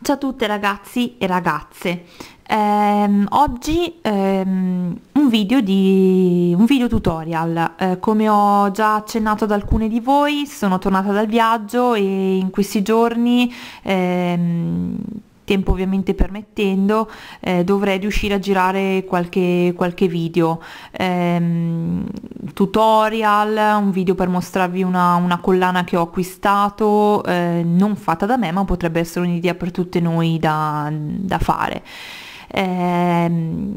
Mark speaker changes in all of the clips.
Speaker 1: Ciao a tutte ragazzi e ragazze, ehm, oggi ehm, un, video di, un video tutorial, eh, come ho già accennato ad alcune di voi sono tornata dal viaggio e in questi giorni ehm, tempo ovviamente permettendo, eh, dovrei riuscire a girare qualche, qualche video, ehm, tutorial, un video per mostrarvi una, una collana che ho acquistato, eh, non fatta da me ma potrebbe essere un'idea per tutte noi da, da fare. Ehm,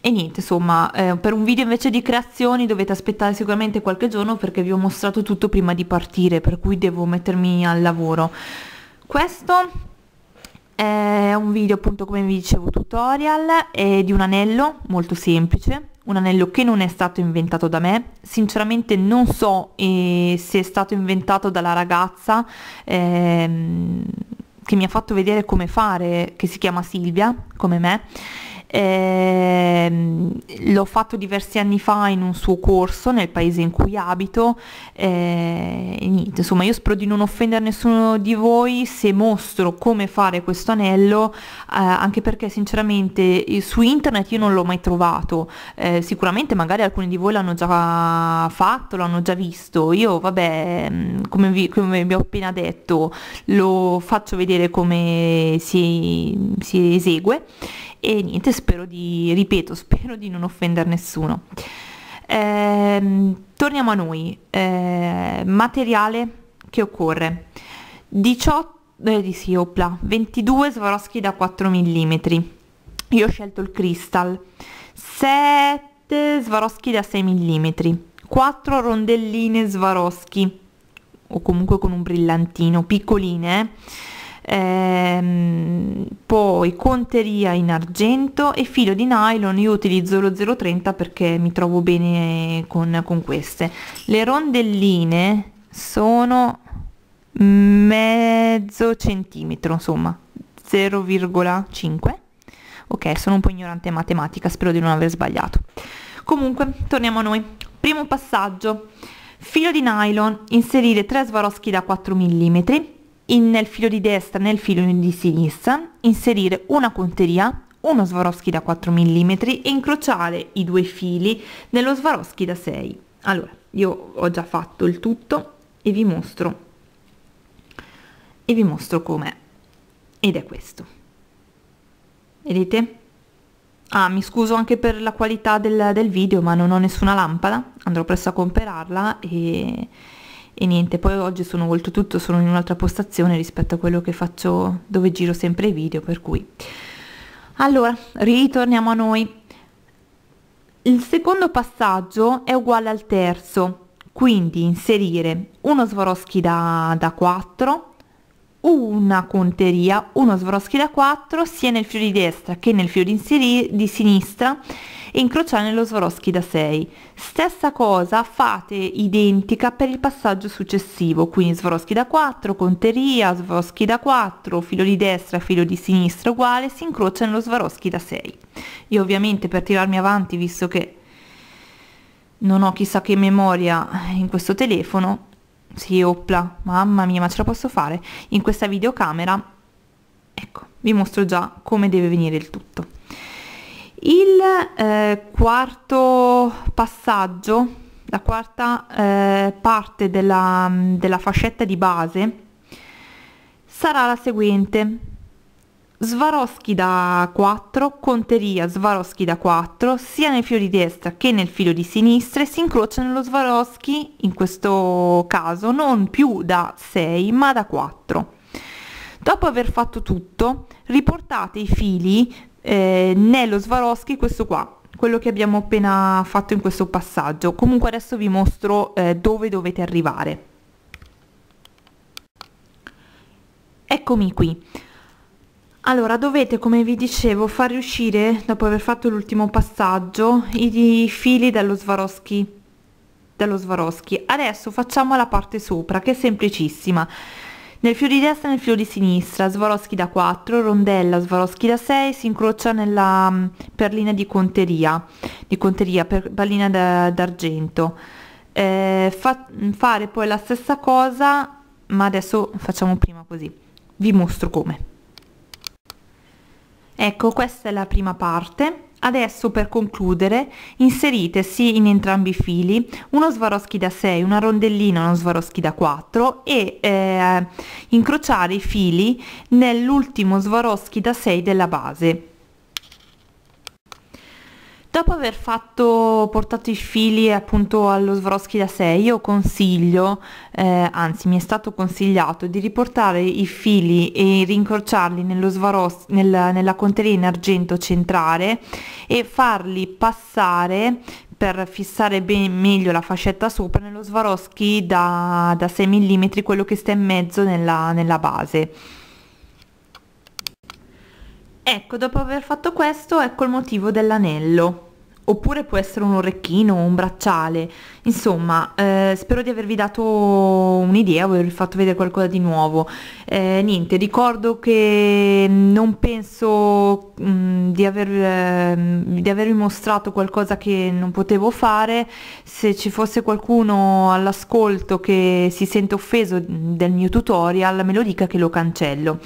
Speaker 1: e niente insomma eh, per un video invece di creazioni dovete aspettare sicuramente qualche giorno perché vi ho mostrato tutto prima di partire per cui devo mettermi al lavoro questo è un video appunto come vi dicevo tutorial è di un anello molto semplice, un anello che non è stato inventato da me, sinceramente non so eh, se è stato inventato dalla ragazza eh, che mi ha fatto vedere come fare, che si chiama Silvia, come me, eh, l'ho fatto diversi anni fa in un suo corso nel paese in cui abito, eh, insomma io spero di non offendere nessuno di voi se mostro come fare questo anello, eh, anche perché sinceramente eh, su internet io non l'ho mai trovato, eh, sicuramente magari alcuni di voi l'hanno già fatto, l'hanno già visto, io vabbè, mm, come vi, come vi, ho appena detto, lo faccio vedere come si, si esegue e niente, spero di, ripeto, spero di non offendere nessuno. Eh, torniamo a noi, eh, materiale che occorre. 18, eh, sì, opla, 22 Swarovski da 4 mm, io ho scelto il crystal, 7 Swarovski da 6 mm, 4 rondelline Swarovski, o comunque con un brillantino, piccoline, eh? ehm, poi conteria in argento e filo di nylon io utilizzo lo 030 perché mi trovo bene con, con queste le rondelline sono mezzo centimetro insomma 0,5 ok sono un po' ignorante in matematica spero di non aver sbagliato comunque torniamo a noi primo passaggio filo di nylon inserire 3 svaroschi da 4 mm in, nel filo di destra nel filo di sinistra inserire una punteria uno Swarovski da 4 mm e incrociare i due fili nello Swarovski da 6 allora io ho già fatto il tutto e vi mostro e vi mostro com'è ed è questo vedete ah mi scuso anche per la qualità del, del video ma non ho nessuna lampada andrò presto a comprarla e e niente poi oggi sono volto tutto sono in un'altra postazione rispetto a quello che faccio dove giro sempre i video per cui allora ritorniamo a noi il secondo passaggio è uguale al terzo quindi inserire uno Swarovski da, da 4 una conteria, uno svroschi da 4 sia nel fiore di destra che nel fiore di, sinistra e incrociare nello svroschi da 6. Stessa cosa fate identica per il passaggio successivo, quindi svroschi da 4, conteria, svroschi da 4, filo di destra, filo di sinistra uguale, si incrocia nello svroschi da 6. Io ovviamente per tirarmi avanti, visto che non ho chissà che memoria in questo telefono, sì, oppla, mamma mia, ma ce la posso fare? In questa videocamera, ecco, vi mostro già come deve venire il tutto. Il eh, quarto passaggio, la quarta eh, parte della, della fascetta di base sarà la seguente Swarovski da 4, conteria Swarovski da 4, sia nel filo di destra che nel filo di sinistra e si incrocia nello Swarovski, in questo caso, non più da 6 ma da 4. Dopo aver fatto tutto, riportate i fili eh, nello Swarovski, questo qua, quello che abbiamo appena fatto in questo passaggio. Comunque adesso vi mostro eh, dove dovete arrivare. Eccomi qui. Allora dovete come vi dicevo far riuscire dopo aver fatto l'ultimo passaggio i, i fili dello Swarovski dello Swarovski. Adesso facciamo la parte sopra che è semplicissima. Nel filo di destra e nel filo di sinistra, Swarovski da 4, rondella, Swarovski da 6, si incrocia nella mm, perlina di conteria, di conteria, per, perlina d'argento. Eh, fa, mm, fare poi la stessa cosa, ma adesso facciamo prima così. Vi mostro come. Ecco, questa è la prima parte. Adesso per concludere inserite sì in entrambi i fili uno Swarovski da 6, una rondellina, uno Swarovski da 4 e eh, incrociare i fili nell'ultimo Swarovski da 6 della base. Dopo aver fatto, portato i fili appunto allo Swarovski da 6, io consiglio, eh, anzi mi è stato consigliato, di riportare i fili e rincorciarli nello Swarovski, nel, nella conteria in argento centrale e farli passare per fissare ben, meglio la fascetta sopra nello Swarovski da, da 6 mm, quello che sta in mezzo nella, nella base. Ecco, dopo aver fatto questo, ecco il motivo dell'anello oppure può essere un orecchino o un bracciale. Insomma, eh, spero di avervi dato un'idea, avervi fatto vedere qualcosa di nuovo. Eh, niente, ricordo che non penso mh, mm, di, aver, eh, di avervi mostrato qualcosa che non potevo fare. Se ci fosse qualcuno all'ascolto che si sente offeso del mio tutorial, me lo dica che lo cancello.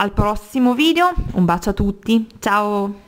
Speaker 1: Al prossimo video, un bacio a tutti, ciao!